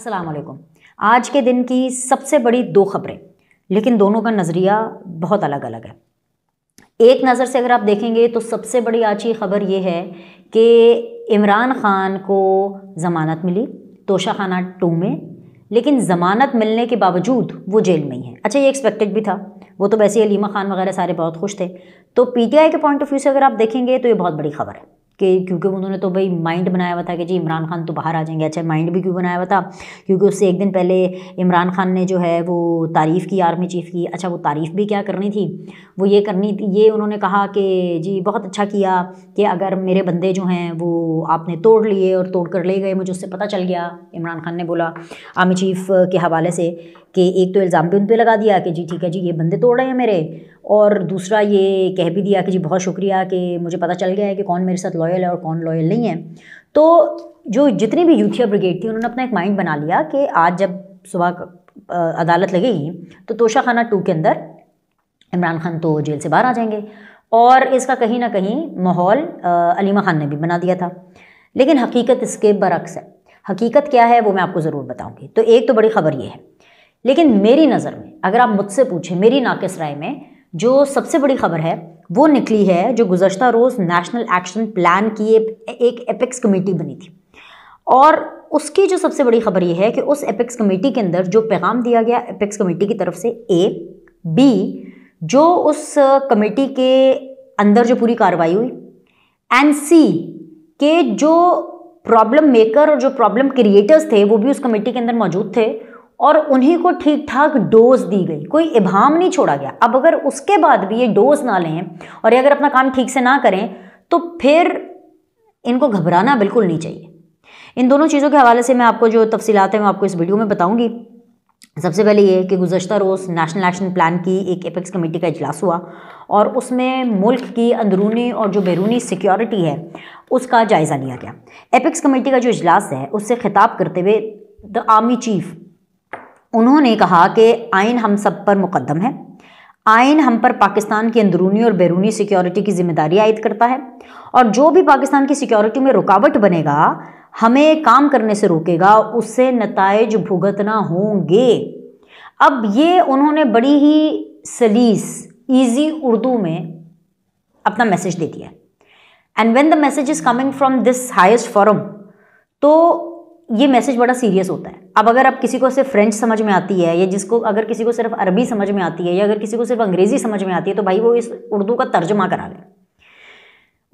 अस्सलाम वालेकुम आज के दिन की सबसे बड़ी दो खबरें लेकिन दोनों का नज़रिया बहुत अलग अलग है एक नज़र से अगर आप देखेंगे तो सबसे बड़ी आज की खबर ये है कि इमरान ख़ान को ज़मानत मिली तोशा खाना टू में लेकिन ज़मानत मिलने के बावजूद वो जेल में ही है अच्छा ये एक्सपेक्टेड भी था वो तो वैसे अलीमा ख़ान वगैरह सारे बहुत खुश थे तो पीटीआई के पॉइंट ऑफ व्यू से अगर आप देखेंगे तो ये बहुत बड़ी खबर है कि क्योंकि उन्होंने तो भाई माइंड बनाया हुआ था कि जी इमरान खान तो बाहर आ जाएंगे अच्छा माइंड भी क्यों बनाया हुआ था क्योंकि उससे एक दिन पहले इमरान खान ने जो है वो तारीफ़ की आर्मी चीफ़ की अच्छा वो तारीफ़ भी क्या करनी थी वो ये करनी थी ये उन्होंने कहा कि जी बहुत अच्छा किया कि अगर मेरे बंदे जो हैं वो आपने तोड़ लिए और तोड़ कर ले गए मुझे उससे पता चल गया इमरान खान ने बोला आर्मी चीफ़ के हवाले से कि एक तो इल्ज़ाम भी उन पर लगा दिया कि जी ठीक है जी ये बंदे तोड़ रहे हैं मेरे और दूसरा ये कह भी दिया कि जी बहुत शुक्रिया कि मुझे पता चल गया है कि कौन मेरे साथ लॉयल है और कौन लॉयल नहीं है तो जो जितनी भी यूथिया ब्रिगेड थी उन्होंने अपना एक माइंड बना लिया कि आज जब सुबह अदालत लगेगी तो तोशा खाना टू के अंदर इमरान खान तो जेल से बाहर आ जाएंगे और इसका कहीं ना कहीं माहौल अलीमा खान ने भी बना दिया था लेकिन हकीकत इसके बरक्स है हकीकत क्या है वो मैं आपको ज़रूर बताऊंगी तो एक तो बड़ी खबर ये है लेकिन मेरी नज़र में अगर आप मुझसे पूछें मेरी नाकस राय में जो सबसे बड़ी खबर है वो निकली है जो गुजशत रोज़ नेशनल एक्शन प्लान की एक, एक एपेक्स कमेटी बनी थी और उसकी जो सबसे बड़ी खबर ये है कि उस एपेक्स कमेटी के अंदर जो पैगाम दिया गया एपेक्स कमेटी की तरफ से ए बी जो उस कमेटी के अंदर जो पूरी कार्रवाई हुई एंड सी के जो प्रॉब्लम मेकर और जो प्रॉब्लम क्रिएटर्स थे वो भी उस कमेटी के अंदर मौजूद थे और उन्हीं को ठीक ठाक डोज दी गई कोई इबाम नहीं छोड़ा गया अब अगर उसके बाद भी ये डोज ना लें और ये अगर अपना काम ठीक से ना करें तो फिर इनको घबराना बिल्कुल नहीं चाहिए इन दोनों चीज़ों के हवाले से मैं आपको जो तफसीत हैं मैं आपको इस वीडियो में बताऊँगी सबसे पहले ये कि गुजशत रोज़ नेशनल एक्शन प्लान की एक एपेक्स कमेटी का इजलास हुआ और उसमें मुल्क की अंदरूनी और जो बैरूनी सिक्योरिटी है उसका जायज़ा लिया गया एपेक्स कमेटी का जो इजलास है उससे खिताब करते हुए द आर्मी चीफ़ उन्होंने कहा कि आइन हम सब पर मुकदम है आइन हम पर पाकिस्तान की अंदरूनी और बैरूनी सिक्योरिटी की जिम्मेदारी आयद करता है और जो भी पाकिस्तान की सिक्योरिटी में रुकावट बनेगा हमें काम करने से रोकेगा उससे नतज भुगतना होंगे अब ये उन्होंने बड़ी ही सलीस ईजी उर्दू में अपना मैसेज दे दिया and when the message is coming from this highest forum तो ये मैसेज बड़ा सीरियस होता है अब अगर आप किसी को सिर्फ फ्रेंच समझ में आती है या जिसको अगर किसी को सिर्फ अरबी समझ में आती है या अगर किसी को सिर्फ अंग्रेज़ी समझ में आती है तो भाई वो इस उर्दू का तर्जमा करा लें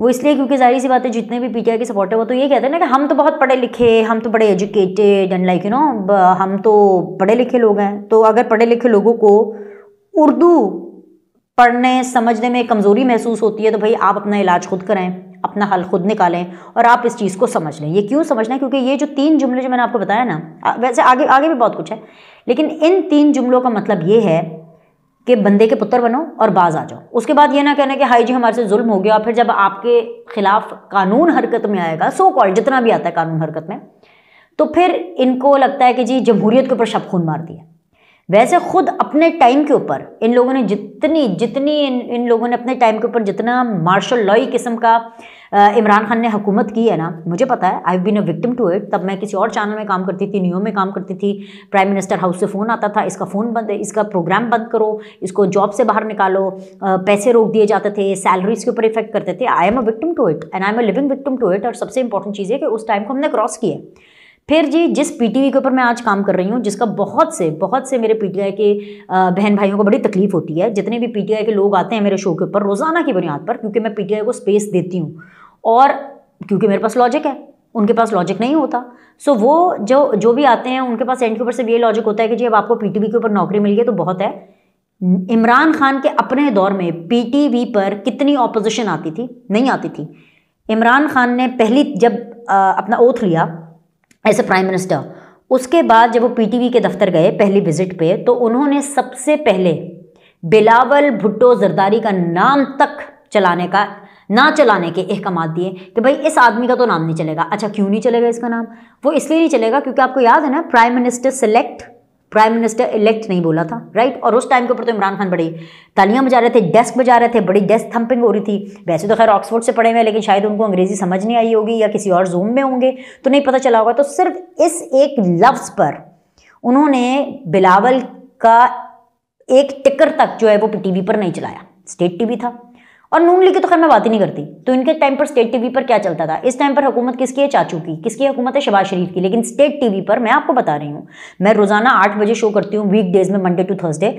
वो इसलिए क्योंकि जाहिर सी बात है जितने भी पीटीआई के सपोर्टर वो तो ये कहते हैं ना कि हम तो बहुत पढ़े लिखे हम तो बड़े educated and like you know हम तो पढ़े लिखे लोग हैं तो अगर पढ़े लिखे लोगों को उर्दू पढ़ने समझने में कमज़ोरी महसूस होती है तो भाई आप अपना इलाज खुद कराएं अपना हल खुद निकालें और आप इस चीज़ को समझ लें ये क्यों समझना है क्योंकि ये जो तीन जुमले जो मैंने आपको बताया ना वैसे आगे आगे भी बहुत कुछ है लेकिन इन तीन जुमलों का मतलब ये है कि बंदे के पुत्र बनो और बाज आ जाओ उसके बाद ये ना कहना कि हाई जी हमारे से जुल्म हो गया फिर जब आपके खिलाफ कानून हरकत में आएगा सो कॉल जितना भी आता है कानून हरकत में तो फिर इनको लगता है कि जी जमहूरियत के ऊपर शब खून मार दिया वैसे खुद अपने टाइम के ऊपर इन लोगों ने जितनी जितनी इन इन लोगों ने अपने टाइम के ऊपर जितना मार्शल लॉ किस्म का इमरान खान ने हुकूमत की है ना मुझे पता है I been a victim to it तब मैं किसी और चैनल में काम करती थी न्यू में काम करती थी प्राइम मिनिस्टर हाउस से फ़ोन आता था इसका फ़ोन बंद इसका प्रोग्राम बंद करो इसको जॉब से बाहर निकालो पैसे रोक दिए जाते थे सैलरीज के ऊपर इफेक्ट करते थे I am a victim to it and I am a living victim to it और सबसे इंपॉर्टेंट चीज़ है कि उस टाइम को हमने क्रॉस किया फिर जी जिस पीटीवी के ऊपर मैं आज काम कर रही हूँ जिसका बहुत से बहुत से मेरे पीटीआई के बहन भाइयों को बड़ी तकलीफ होती है जितने भी पीटीआई के लोग आते हैं मेरे शो के ऊपर रोज़ाना की बुनियाद पर क्योंकि मैं पीटीआई को स्पेस देती हूँ और क्योंकि मेरे पास लॉजिक है उनके पास लॉजिक नहीं होता सो वो जो जो भी आते हैं उनके पास एंड के ऊपर से ये लॉजिक होता है कि जी अब आपको पीटीवी के ऊपर नौकरी मिल गई तो बहुत है इमरान खान के अपने दौर में पीटीवी पर कितनी ऑपोजिशन आती थी नहीं आती थी इमरान खान ने पहली जब आ, अपना ओथ लिया एज ए प्राइम मिनिस्टर उसके बाद जब वो पीटीवी के दफ्तर गए पहली विजिट पे तो उन्होंने सबसे पहले बिलावल भुट्टो जरदारी का नाम तक चलाने का ना चलाने के अहकाम दिए कि भाई इस आदमी का तो नाम नहीं चलेगा अच्छा क्यों नहीं चलेगा इसका नाम वो इसलिए नहीं चलेगा क्योंकि आपको याद है ना prime minister select prime minister elect नहीं बोला था राइट और उस टाइम के ऊपर तो इमरान खान बड़ी तालियां बजा रहे थे डेस्क बजा रहे थे बड़ी डेस्क थंपिंग हो रही थी वैसे तो खैर ऑक्सफोर्ड से पढ़े हुए लेकिन शायद उनको अंग्रेजी समझ नहीं आई होगी या किसी और जूम में होंगे तो नहीं पता चला होगा तो सिर्फ इस एक लफ्ज़ पर उन्होंने बिलावल का एक टिकर तक जो है वो टीवी पर नहीं चलाया स्टेट टीवी था और नून लीग की तो खैर मैं बात ही नहीं करती तो इनके टाइम पर स्टेट टीवी पर क्या चलता था इस टाइम पर हुकूमत किसकी है चाचू की किसकी हुकूमत है शबाज शरीफ की लेकिन स्टेट टीवी पर मैं आपको बता रही हूँ मैं रोजाना आठ बजे शो करती हूँ वीक डेज में मंडे टू थर्सडे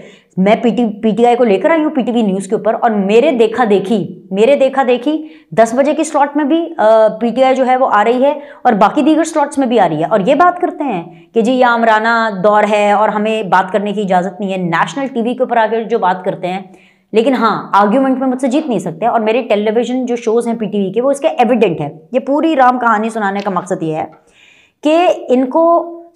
मैं पी पीटीआई को लेकर आई हूँ पीटीवी न्यूज़ के ऊपर और मेरे देखा देखी मेरे देखा देखी दस बजे की स्लॉट में भी पीटीआई जो है वो आ रही है और बाकी दीगर स्लॉट्स में भी आ रही है और ये बात करते हैं कि जी ये आमराना दौर है और हमें बात करने की इजाज़त नहीं है नेशनल टीवी के ऊपर आकर जो बात करते हैं लेकिन हाँ आर्ग्यूमेंट में मुझसे जीत नहीं सकते और मेरे टेलीविजन जो शोज़ हैं पीटीवी के वो इसके एविडेंट है ये पूरी राम कहानी सुनाने का मकसद ये है कि इनको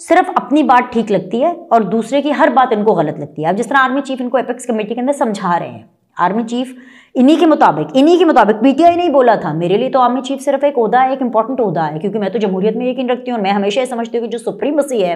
सिर्फ अपनी बात ठीक लगती है और दूसरे की हर बात इनको गलत लगती है अब जिस तरह आर्मी चीफ इनको एपेक्स कमेटी के अंदर समझा रहे हैं आर्मी चीफ इन्हीं के मुताबिक इन्हीं के मुताबिक पीटीआई ने बोला था मेरे लिए तो आर्मी चीफ सिर्फ एक उहदा है एक इंपॉर्टेंट उहदा है क्योंकि मैं तो जमहूरियत में यकीन रखती हूँ मैं हमेशा समझती हूँ कि जो सुप्रीम मसी है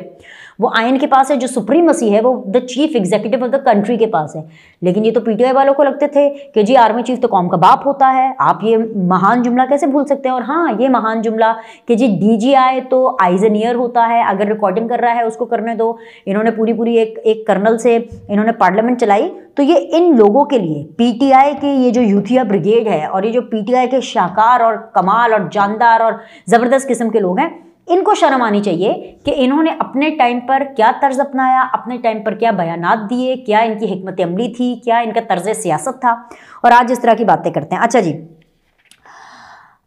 वो आयन के पास है जो सुप्रीम मसी है वो the chief executive of the country के पास है लेकिन ये तो पीटीआई वालों को लगते थे कि जी आर्मी चीफ तो कौम का बाप होता है आप ये महान जुमला कैसे भूल सकते हैं और हाँ ये महान जुमला कि जी डी तो आइजनियर होता है अगर रिकॉर्डिंग कर रहा है उसको करने दो इन्होंने पूरी पूरी एक एक कर्नल से इन्होंने पार्लियामेंट चलाई तो ये इन लोगों के लिए पीटीआई के ये जो यूथिया ब्रिगेड है और ये जो पीटीआई के शाहकार और कमाल और जानदार और ज़बरदस्त किस्म के लोग हैं इनको शर्म आनी चाहिए कि इन्होंने अपने टाइम पर क्या तर्ज अपनाया अपने टाइम पर क्या बयानात दिए क्या इनकी हमत अमली थी क्या इनका तर्ज सियासत था और आज इस तरह की बातें करते हैं अच्छा जी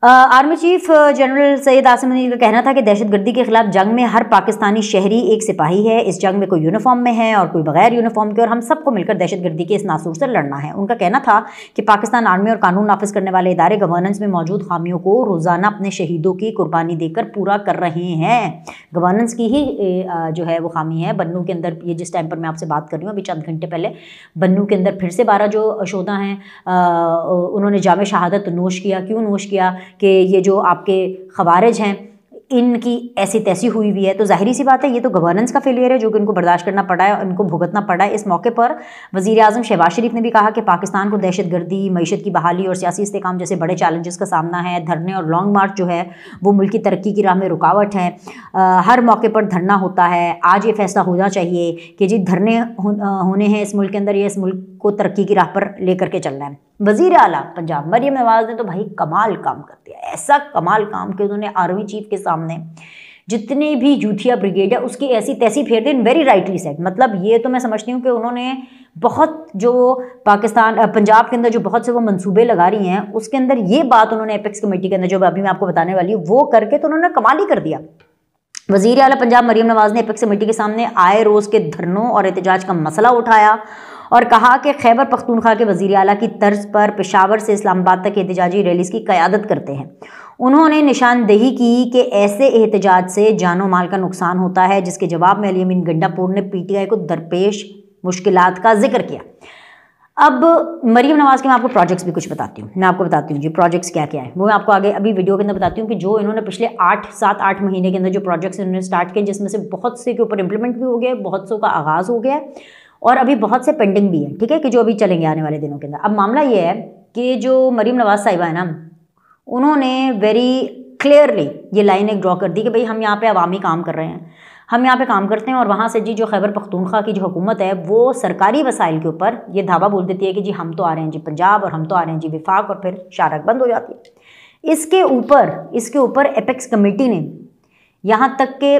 army chief general Syed Asim Ali का कहना था कि दहशतगर्दी के खिलाफ जंग में हर पाकिस्तानी शहरी एक सिपाही है इस जंग में कोई यूनिफॉर्म में है और कोई बगैर यूनिफॉर्म के और हम सबको मिलकर दहशतगर्दी के इस नासूर से लड़ना है उनका कहना था कि पाकिस्तान आर्मी और कानून नाफिज करने वाले इदारे गवर्नेंस में मौजूद खामियों को रोज़ाना अपने शहीदों की कुर्बानी देकर पूरा कर रहे हैं गवर्नेंस की ही जो है वो खामी है बन्नू के अंदर ये जिस टाइम पर मैं आपसे बात कर रही हूँ अभी चंद घंटे पहले बन्नू के अंदर फिर से बारह जो शोधा हैं उन्होंने जाम शहादत नोश किया क्यों नोश किया कि ये जो आपके खबारज हैं इनकी ऐसी तैसी हुई हुई है तो जाहिर सी बात है ये तो गवर्नेंस का फेलियर है जो कि इनको बर्दाश्त करना पड़ा है इनको भुगतना पड़ा है इस मौके पर वज़ी अजम शहबाज शरीफ ने भी कहा कि पाकिस्तान को दहशत गर्दी मीशत की बहाली और सियासी इस्तेकाम जैसे बड़े चैलेंजेस का सामना है धरने और लॉन्ग मार्च जो है वो मुल्क की तरक्की की राह में रुकावट है आ, हर मौके पर धरना होता है आज ये फैसला होना चाहिए कि जी धरने हो, होने हैं इस मुल्क के अंदर या इस मुल्क को तरक्की की राह पर ले करके चलना है वजीर अला पंजाब मरियम नवाज ने तो भाई कमाल काम कर दिया ऐसा कमाल काम कि उन्होंने आर्मी चीफ के सामने जितने भी जूथिया ब्रिगेड है उसकी ऐसी तैसी फेर दी वेरी राइटली सेट मतलब ये तो मैं समझती हूँ कि उन्होंने बहुत जो पाकिस्तान पंजाब के अंदर जो बहुत से वो मंसूबे लगा रही हैं उसके अंदर ये बात उन्होंने एपेक्स कमेटी के अंदर जो अभी मैं आपको बताने वाली हूँ वो करके तो उन्होंने कमाल ही कर दिया वजीर अला पंजाब मरीम नवाज ने एपेक्स कमेटी के सामने आए रोज़ के धरनों और एहतजाज का मसला उठाया और कहा कि खैबर पख्तूनख्वा के वजीर अला की तर्ज पर पेशावर से इस्लामाबाद तक एहतजाजी रैलीस की क़्यादत करते हैं उन्होंने निशानदेही की कि ऐसे एहतजाज से जानो माल का नुकसान होता है जिसके जवाब में अली अमीन गड्डापुर ने पी टी आई को दरपेश मुश्किल का जिक्र किया अब मरीम नवाज़ के मैं आपको प्रोजेक्ट्स भी कुछ बताती हूँ मैं आपको बताती हूँ जी प्रोजेक्ट्स क्या क्या है वो मैं आपको आगे अभी वीडियो के अंदर बताती हूँ कि जो इन्होंने पिछले आठ सात आठ महीने के अंदर जो प्रोजेक्ट्स इन्होंने स्टार्ट किए जिसमें से बहुत से के ऊपर इम्प्लीमेंट भी हो गए बहुत सौ का आगाज़ हो गया है और अभी बहुत से पेंडिंग भी हैं ठीक है कि जो अभी चलेंगे आने वाले दिनों के अंदर अब मामला ये है कि जो मरीम नवाज साहिबा है ना उन्होंने वेरी क्लियरली ये लाइन एक ड्रॉ कर दी कि भाई हम यहाँ पे अवामी काम कर रहे हैं हम यहाँ पे काम करते हैं और वहाँ से जी जो खैबर पख्तूनख्वा की जो हुकूमत है वो सरकारी वसाइल के ऊपर ये धावा बोल देती है कि जी हम तो आ रहे हैं जी पंजाब और हम तो आ रहे हैं जी विफाक और फिर शारक बंद हो जाती है इसके ऊपर इसके ऊपर एपेक्स कमेटी ने यहाँ तक के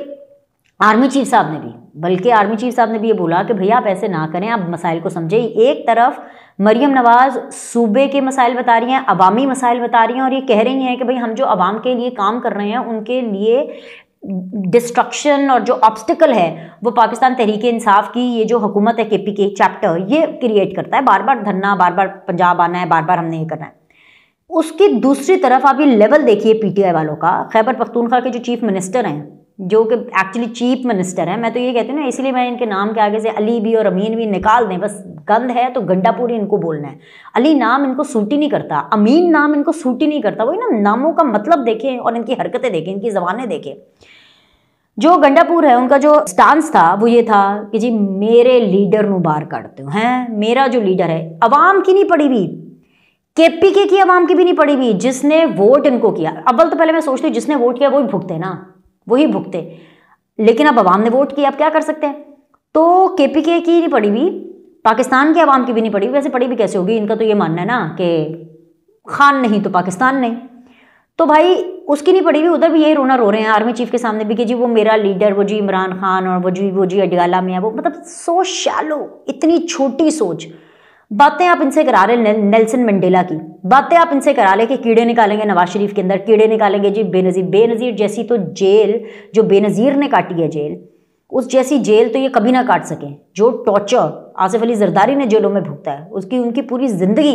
आर्मी चीफ साहब ने भी बल्कि आर्मी चीफ साहब ने भी ये बोला कि भैया आप ऐसे ना करें आप मसाइल को समझें एक तरफ मरियम नवाज़ सूबे के मसाइल बता रही हैं अवामी मसाइल बता रही हैं और ये कह रही हैं कि भाई हम जो आवाम के लिए काम कर रहे हैं उनके लिए डिस्ट्रक्शन और जो ऑब्स्टिकल है वो पाकिस्तान तहरीक इंसाफ की ये जो हुकूमत है के पी के चैप्टर ये क्रिएट करता है बार बार धरना बार बार पंजाब आना है बार बार हमने ये करना है उसकी दूसरी तरफ आप ये लेवल देखिए पीटीआई वालों का खैबर पख्तूनखा के जो चीफ मिनिस्टर हैं जो कि एक्चुअली चीफ मिनिस्टर हैं मैं तो ये कहती हूँ ना इसलिए मैं इनके नाम के आगे से अली भी और अमीन भी निकाल दें बस गंद है तो गंडा पूरी इनको बोलना है अली नाम इनको सूटी नहीं करता अमीन नाम इनको सूट ही नहीं करता वही ना नामों का मतलब देखें और इनकी हरकतें देखें इनकी जबानें देखें जो गंडापुर है उनका जो स्टांस था वो ये था कि जी मेरे लीडर नु बार काटते हैं मेरा जो लीडर है अवाम की नहीं पड़ी हुई के की अवाम की भी नहीं पड़ी हुई जिसने वोट इनको किया अव्वल तो पहले मैं सोचती हूँ जिसने वोट किया वो भी भुगते ना वही भुगते लेकिन अब आवाम ने वोट किया अब क्या कर सकते हैं तो के पी के की नहीं पड़ी हुई पाकिस्तान की आवाम की भी नहीं पड़ी वैसे पड़ी भी कैसे होगी इनका तो ये मानना है ना कि खान नहीं तो पाकिस्तान नहीं तो भाई उसकी नहीं पड़ी हुई उधर भी यही रोना रो रहे हैं आर्मी चीफ के सामने भी कि जी वो मेरा लीडर वो जी इमरान खान और वो जी वो जी अडियाला में है वो मतलब सो शालो इतनी छोटी सोच बातें आप इनसे करा रहे नेल्सन मंडेला की बातें आप इनसे करा लें कि कीड़े निकालेंगे नवाज शरीफ के अंदर कीड़े निकालेंगे जी बेनज़ीर बेनज़ीर जैसी तो जेल जो बेनज़ीर ने काटी है जेल उस जैसी जेल तो ये कभी ना काट सकें जो टॉर्चर आसिफ अली जरदारी ने जेलों में भुगता है उसकी उनकी पूरी ज़िंदगी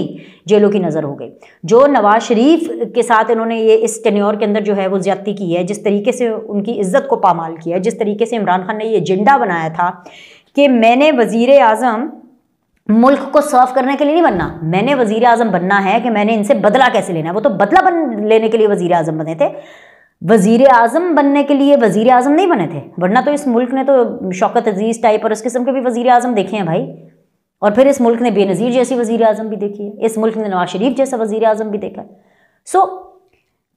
जेलों की नज़र हो गई जो नवाज शरीफ के साथ इन्होंने ये इस टेन्योर के अंदर जो है वो ज़्यादती की है जिस तरीके से उनकी इज्जत को पामाल किया है जिस तरीके से इमरान खान ने ये एजेंडा बनाया था कि मैंने वज़ी अजम मुल्क को सर्व करने के लिए नहीं बनना मैंने वजीर आजम बनना है कि मैंने इनसे बदला कैसे लेना है वो तो बदला बन लेने के लिए वजीर आजम बने थे वजीर आजम बनने के लिए वजीर आजम नहीं बने थे वरना तो इस मुल्क ने तो शौकत अजीज़ टाइप और उस किस्म के भी वजीर आजम देखे हैं भाई और फिर इस मुल्क ने बेनज़ीर जैसी वजीर आजम भी देखी है इस मुल्क ने नवाज शरीफ जैसा वजीर आजम भी देखा है सो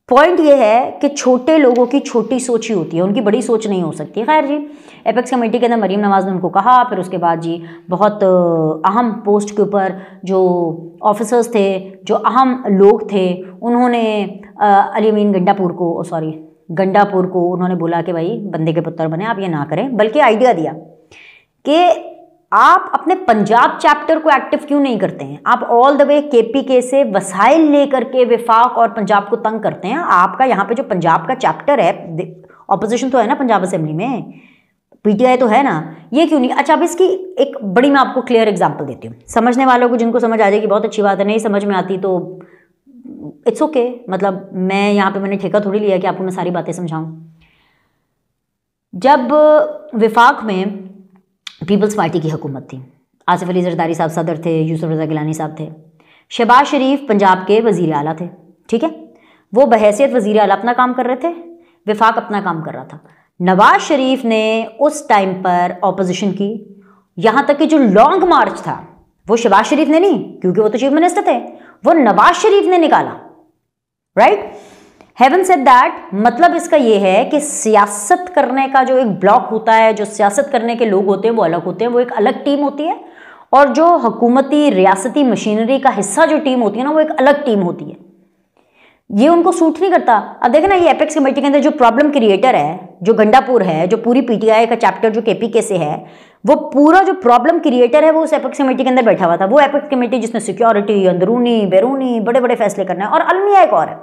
पॉइंट ये है कि छोटे लोगों की छोटी सोच ही होती है उनकी बड़ी सोच नहीं हो सकती खैर जी एपेक्स कमेटी के अंदर मरीम नवाज़ ने उनको कहा फिर उसके बाद जी बहुत अहम पोस्ट के ऊपर जो ऑफिसर्स थे जो अहम लोग थे उन्होंने अली अमीन गंडापुर को सॉरी गंडापुर को उन्होंने बोला कि भाई बंदे के पुत्र बने आप ये ना करें बल्कि आइडिया दिया कि आप अपने पंजाब चैप्टर को एक्टिव क्यों नहीं करते हैं आप ऑल द वे के पी के से वसाइल लेकर के विफाक और पंजाब को तंग करते हैं आपका यहाँ पे जो पंजाब का चैप्टर है ऑपोजिशन तो है ना पंजाब असेंबली में पीटीआई तो है ना ये क्यों नहीं अच्छा अब इसकी एक बड़ी मैं आपको क्लियर एग्जाम्पल देती हूँ समझने वालों को जिनको समझ आ जाएगी बहुत अच्छी बात है नहीं समझ में आती तो इट्स ओके okay. मतलब मैं यहाँ पर मैंने ठेका थोड़ी लिया कि आपको मैं सारी बातें समझाऊँ जब विफाक में पीपल्स पार्टी की हुकूमत थी आसिफ अली जरदारी साहब सदर थे यूसुफ रजा गिलानी साहब थे शहबाज शरीफ पंजाब के वज़ी अला थे ठीक है वो बहसीत वज़ी अला अपना काम कर रहे थे विफाक अपना काम कर रहा था नवाज शरीफ ने उस टाइम पर ऑपोजिशन की यहाँ तक कि जो लॉन्ग मार्च था वो शहबाज शरीफ ने नहीं क्योंकि वो तो चीफ मिनिस्टर थे वो नवाज शरीफ ने निकाला राइट हैवन सेड दैट मतलब इसका ये है कि सियासत करने का जो एक ब्लॉक होता है जो सियासत करने के लोग होते हैं वो अलग होते हैं वो एक अलग टीम होती है और जो हकूमती रियासती मशीनरी का हिस्सा जो टीम होती है ना वो एक अलग टीम होती है ये उनको सूट नहीं करता अब देखे ना ये एपेक्स कमेटी के अंदर जो प्रॉब्लम क्रिएटर है जो गंडापुर है जो पूरी पीटीआई का चैप्टर जो केपीके से है वो पूरा जो प्रॉब्लम क्रिएटर है वो उस एपेक्स कमेटी के अंदर बैठा हुआ था वो एपेक्स कमेटी जिसने सिक्योरिटी अंदरूनी बैरूनी बड़े बड़े फैसले करना है और अलमिया एक और है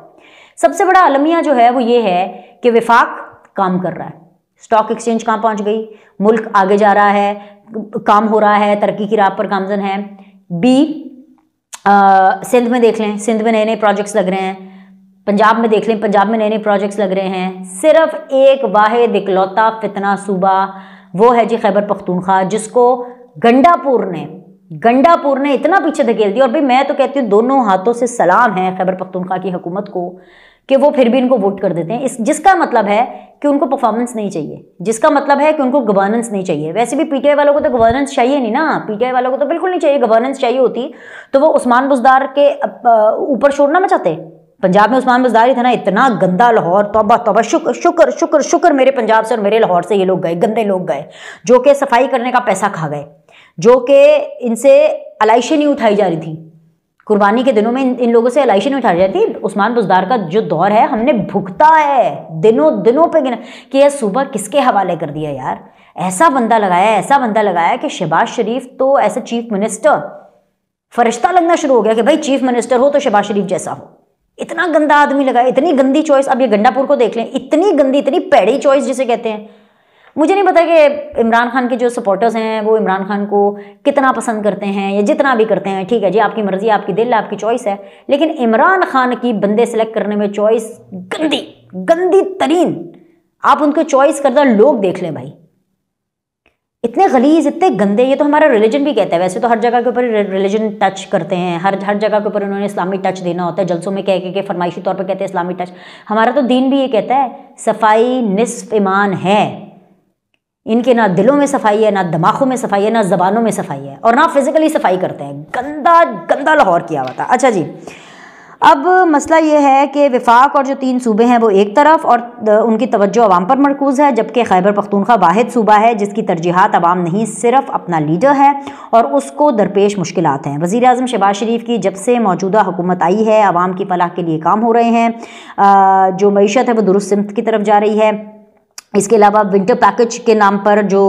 सबसे बड़ा अलमिया जो है वो ये है कि विफाक काम कर रहा है स्टॉक एक्सचेंज कहाँ पहुँच गई मुल्क आगे जा रहा है काम हो रहा है तरक्की की राह पर गामजन है बी सिंध में देख लें सिंध में नए नए प्रोजेक्ट्स लग रहे हैं पंजाब में देख लें पंजाब में नए नए प्रोजेक्ट्स लग रहे हैं सिर्फ एक वाहिद इकलौता फितना सूबा वो है जी खैबर पख्तूनख्वा जिसको गंडापुर ने गंडापुर ने इतना पीछे धकेल दिया और भाई मैं तो कहती हूँ दोनों हाथों से सलाम है खैबर पख्तूनख्वा की हुकूमत को कि वो फिर भी इनको वोट कर देते हैं इस जिसका मतलब है कि उनको परफॉर्मेंस नहीं चाहिए जिसका मतलब है कि उनको गवर्नेंस नहीं चाहिए वैसे भी पीटीआई वालों को तो गवर्नेंस चाहिए नहीं ना पीटीआई वालों को तो बिल्कुल नहीं चाहिए गवर्नेंस चाहिए होती तो वो उस्मान बुजदार के ऊपर शोर ना मचाते पंजाब में उस्मान बुजदार ही था ना इतना गंदा लाहौर तोबा तोबा शुक्र शुक्र शुक्र शुक्र मेरे पंजाब से और मेरे लाहौर से ये लोग गए गंदे लोग गए जो कि सफाई करने का पैसा खा गए जो कि इनसे अलाइशें नहीं उठाई जा रही थी कुर्बानी के दिनों में इन, इन लोगों से अलाइशें नहीं उठाई जा रही थी उस्मान बुजदार का जो दौर है हमने भुगता है दिनों दिनों पे गिना कि यह सुबह किसके हवाले कर दिया यार ऐसा बंदा लगाया ऐसा बंदा लगाया कि शहबाज शरीफ तो ऐसे चीफ मिनिस्टर फरिश्ता लगना शुरू हो गया कि भाई चीफ मिनिस्टर हो तो शहबाज शरीफ जैसा हो इतना गंदा आदमी लगा इतनी गंदी चॉइस अब ये गंडापुर को देख लें इतनी गंदी इतनी पैड़ी चॉइस जिसे कहते हैं मुझे नहीं पता कि इमरान खान के जो सपोर्टर्स हैं वो इमरान खान को कितना पसंद करते हैं या जितना भी करते हैं ठीक है जी आपकी मर्ज़ी आपकी दिल आपकी चॉइस है लेकिन इमरान खान की बंदे सेलेक्ट करने में चॉइस गंदी गंदी तरीन आप उनको चॉइस करदा लोग देख लें भाई इतने गलीज इतने गंदे ये तो हमारा रिलीजन भी कहता है वैसे तो हर जगह के ऊपर रिलीजन टच करते हैं हर हर जगह के ऊपर उन्होंने इस्लामी टच देना होता है जलसों में कह के, के फरमाइशी तौर पर कहते हैं इस्लामी टच हमारा तो दीन भी ये कहता है सफाई निसफ ईमान है इनके ना दिलों में सफाई है ना दिमागों में सफाई है ना ज़बानों में सफाई है और ना फिज़िकली सफाई करते हैं गंदा गंदा लाहौर किया हुआ था अच्छा जी अब मसला ये है कि विफाक और जो तीन सूबे हैं वो एक तरफ और उनकी तवज्जो अवाम पर मरकूज़ है जबकि खैबर पख्तूनख्वा वाद सूबा है जिसकी तरजीहत आवाम नहीं सिर्फ अपना लीडर है और उसको दरपेश मुश्किल हैं वज़ी अजम शहबाज शरीफ की जब से मौजूदा हुकूमत आई है आवाम की फलाह के लिए काम हो रहे हैं जो मीशत है वो दुरुस्त सिमत की तरफ जा रही है इसके अलावा विंटर पैकेज के नाम पर जो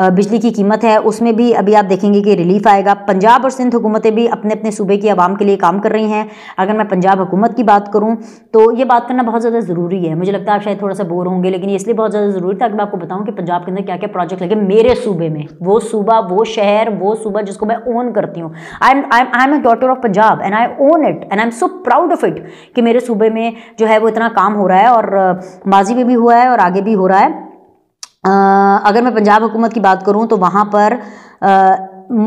बिजली की कीमत है उसमें भी अभी आप देखेंगे कि रिलीफ आएगा पंजाब और सिंध हुकूमतें भी अपने अपने सूबे की आवाम के लिए काम कर रही हैं अगर मैं पंजाब हुकूमत की बात करूं तो ये बात करना बहुत ज़्यादा ज़रूरी है मुझे लगता है आप शायद थोड़ा सा बोर होंगे लेकिन इसलिए बहुत ज़्यादा ज़रूरी था कि मैं आपको बताऊँ कि पंजाब के अंदर क्या क्या प्रोजेक्ट लगे मेरे सूबे में वो सूबा वो शहर वो सूबा जिसको मैं ओन करती हूँ I am I I am a daughter of Punjab and I own it and I am so proud of it कि मेरे सूबे में जो है वो इतना काम हो रहा है और माजी में भी हुआ है और आगे भी हो रहा है अगर मैं पंजाब हुकूमत की बात करूँ तो वहाँ पर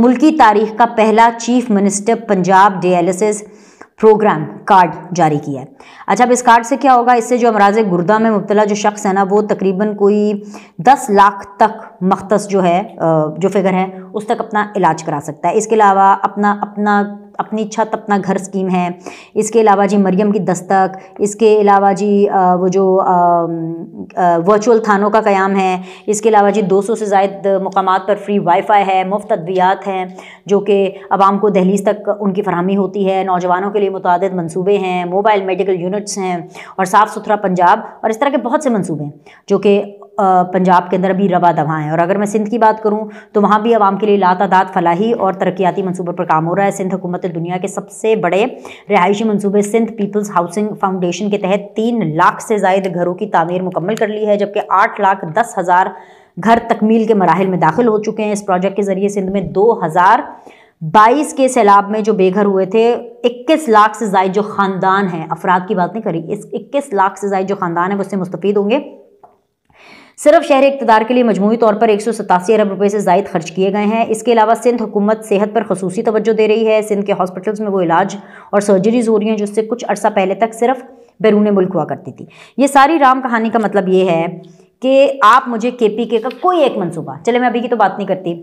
मुल्की तारीख का पहला chief minister Punjab dialysis program card जारी किया है अच्छा अब इस कार्ड से क्या होगा इससे जो अमराज गुर्दा में मुबतला जो शख्स है ना वो तकरीबन कोई दस लाख तक मख्त जो है जो फिगर है उस तक अपना इलाज करा सकता है इसके अलावा अपना अपना अपनी छत अपना घर स्कीम है इसके अलावा जी मरियम की दस्तक इसके अलावा जी वो जो वर्चुअल थानों का क़्याम है इसके अलावा जी 200 से जायद मकाम पर फ्री वाईफाई है मुफ्त अद्वियात हैं जो कि आवाम को दहलीज तक उनकी फरहमी होती है नौजवानों के लिए मुतद मनसूबे हैं मोबाइल मेडिकल यूनिट्स हैं और साफ़ सुथरा पंजाब और इस तरह के बहुत से मनसूबे हैं जो कि पंजाब के अंदर अभी रवा दवा है और अगर मैं सिंध की बात करूँ तो वहाँ भी आवाम के लिए ला लातादात फलाही और तरक्याती मनसूबों पर काम हो रहा है सिंध हुकूमत दुनिया के सबसे बड़े रिहायशी मनसूबे सिंध पीपल्स हाउसिंग फाउंडेशन के तहत तीन लाख से जायद घरों की तमीर मुकम्मल कर ली है जबकि आठ लाख दस हज़ार घर तकमील के मराहल में दाखिल हो चुके हैं इस प्रोजेक्ट के ज़रिए सिंध में दो हज़ार बाईस के सैलाब में जो बेघर हुए थे इक्कीस लाख से जायद जो ख़ानदान हैं अफराद की बात नहीं करी इस इक्कीस लाख से जायद जो ख़ानदान है उससे मुस्तफ़ होंगे सिर्फ शहरी इकतदार के लिए मजमू तौर पर एक सौ सतासी अरब रुपये से जायद खर्च किए गए हैं इसके अलावा सिंध हुकूमत सेहत पर खसूसी तवज्जो दे रही है सिंध के हॉस्पिटल्स में वो इलाज और सर्जरीज हो रही हैं जिससे कुछ अर्सा पहले तक सिर्फ बैरून मुल्क हुआ करती थी ये सारी राम कहानी का मतलब ये है कि आप मुझे के पी के का कोई एक मनसूबा चले मैं अभी की तो बात नहीं करती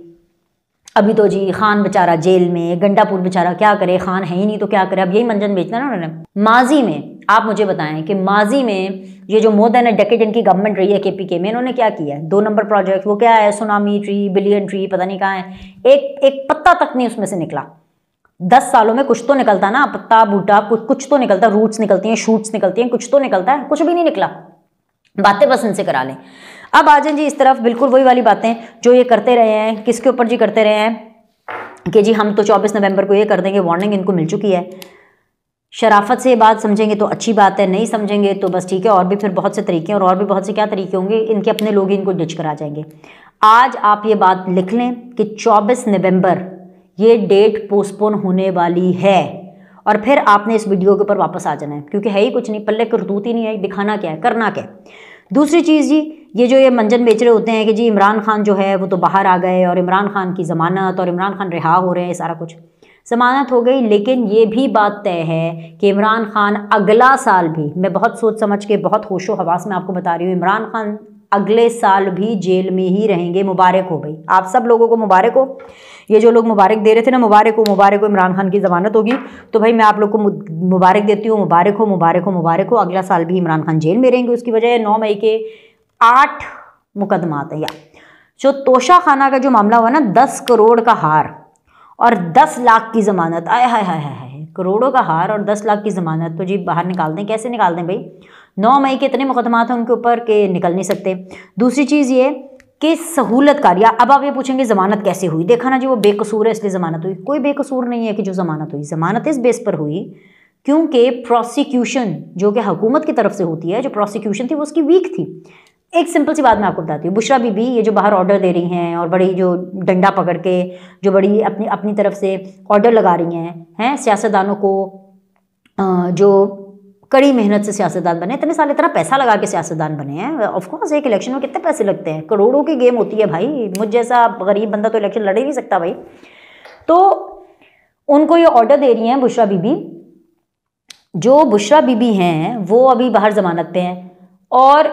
अभी तो जी खान बेचारा जेल में गंडापुर बेचारा क्या करे खान है ही नहीं तो क्या करे अब यही मंजन बेचना ना उन्होंने माजी में आप मुझे बताएं कि माजी में ये जो मोर देन डेकेट इनकी गवर्नमेंट रही है के पी के में इन्होंने क्या किया है दो नंबर प्रोजेक्ट वो क्या है सुनामी ट्री बिलियन ट्री पता नहीं कहाँ है एक एक पत्ता तक नहीं उसमें से निकला दस सालों में कुछ तो निकलता ना पत्ता बूटा कुछ कुछ तो निकलता रूट्स निकलती हैं शूट्स निकलती हैं कुछ तो निकलता है कुछ भी नहीं निकला बातें बस इनसे करा लें अब आ जाए जी इस तरफ बिल्कुल वही वाली बातें जो ये करते रहे हैं किसके ऊपर जी करते रहे हैं कि जी हम तो चौबीस नवंबर को ये कर देंगे वार्निंग इनको मिल चुकी है शराफत से ये बात समझेंगे तो अच्छी बात है नहीं समझेंगे तो बस ठीक है और भी फिर बहुत से तरीके और और भी बहुत से क्या तरीके होंगे इनके अपने लोग ही इनको डिच करा जाएंगे आज आप ये बात लिख लें कि 24 नवंबर ये डेट पोस्टपोन होने वाली है और फिर आपने इस वीडियो के ऊपर वापस आ जाना है क्योंकि है ही कुछ नहीं पल्ले करतूत ही नहीं है दिखाना क्या है करना क्या है दूसरी चीज़ जी ये जो ये मंजन बेच रहे होते हैं कि जी इमरान खान जो है वो तो बाहर आ गए और इमरान खान की ज़मानत और इमरान खान रिहा हो रहे हैं सारा कुछ जमानत हो गई लेकिन ये भी बात तय है कि इमरान खान अगला साल भी मैं बहुत सोच समझ के बहुत होशो हवास में आपको बता रही हूँ इमरान खान अगले साल भी जेल में ही रहेंगे मुबारक हो भाई आप सब लोगों को मुबारक हो ये जो लोग मुबारक दे रहे थे ना मुबारक हो मुबारक हो इमरान खान की ज़मानत होगी तो भाई मैं आप लोग को मुबारक देती हूँ मुबारक हो मुबारक हो मुबारक हो अगला साल भी इमरान खान जेल में रहेंगे उसकी वजह नौ मई के आठ मुकदमात है या जो तोशा खाना का जो मामला हुआ ना दस करोड़ का हार और दस लाख की ज़मानत आय हाय हाय हाय करोड़ों का हार और दस लाख की ज़मानत तो जी बाहर निकाल दें कैसे निकाल दें भाई नौ मई के इतने मुकदमा थे उनके ऊपर के निकल नहीं सकते दूसरी चीज़ ये कि सहूलत कार या अब आप ये पूछेंगे ज़मानत कैसे हुई देखा ना जी वो बेकसूर है इसलिए ज़मानत हुई कोई बेकसूर नहीं है कि जो ज़मानत हुई ज़मानत इस बेस पर हुई क्योंकि प्रोसिक्यूशन जो कि हुकूमत की तरफ से होती है जो प्रोसिक्यूशन थी वो उसकी वीक थी एक सिंपल सी बात मैं आपको बताती हूँ बुशरा बीबी ये जो बाहर ऑर्डर दे रही हैं और बड़ी जो डंडा पकड़ के जो बड़ी अपनी अपनी तरफ से ऑर्डर लगा रही हैं हैं सियासतदानों को जो कड़ी मेहनत से सियासतदान बने इतने साल इतना पैसा लगा के सियासतदान बने हैं ऑफकोर्स एक इलेक्शन में कितने पैसे लगते हैं करोड़ों की गेम होती है भाई मुझ जैसा गरीब बंदा तो इलेक्शन लड़ ही नहीं सकता भाई तो उनको ये ऑर्डर दे रही हैं बुशरा बीबी जो बुशरा बीबी हैं वो अभी बाहर ज़मानत पे हैं और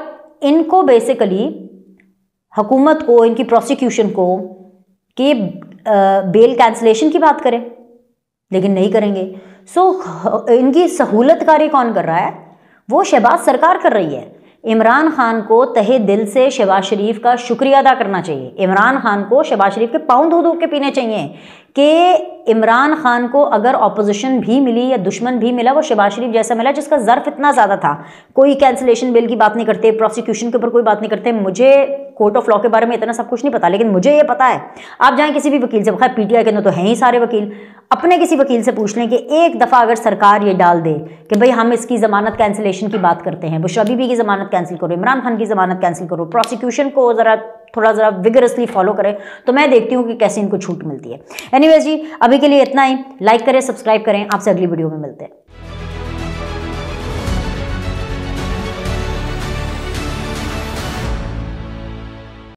इनको बेसिकली हुकूमत को इनकी प्रोसिक्यूशन को कि बेल कैंसलेशन की बात करें लेकिन नहीं करेंगे सो इनकी सहूलत कारी कौन कर रहा है वो शहबाज सरकार कर रही है इमरान खान को तहे दिल से शहबाज शरीफ का शुक्रिया अदा करना चाहिए इमरान खान को शहबाज शरीफ के पाँव धो धो के पीने चाहिए कि इमरान खान को अगर अपोजिशन भी मिली या दुश्मन भी मिला वो शहबाज शरीफ जैसा मिला जिसका ज़र्फ इतना ज़्यादा था कोई कैंसिलेशन बिल की बात नहीं करते प्रोसिक्यूशन के ऊपर कोई बात नहीं करते मुझे कोर्ट ऑफ लॉ के बारे में इतना सब कुछ नहीं पता लेकिन मुझे ये पता है आप जाएँ किसी भी वकील से खैर पी के अंदर तो हैं ही सारे वकील अपने किसी वकील से पूछ लें कि एक दफ़ा अगर सरकार ये डाल दे कि भाई हम इसकी ज़मानत कैंसिलेशन की बात करते हैं बुशरा बीबी की ज़मानत कैंसिल करो इमरान खान की ज़मानत कैंसिल करो प्रोसिक्यूशन को ज़रा थोड़ा ज़रा विगरसली फॉलो करें तो मैं देखती हूँ कि कैसे इनको छूट मिलती है एनी जी अभी के लिए इतना ही लाइक करें सब्सक्राइब करें आपसे अगली वीडियो में मिलते हैं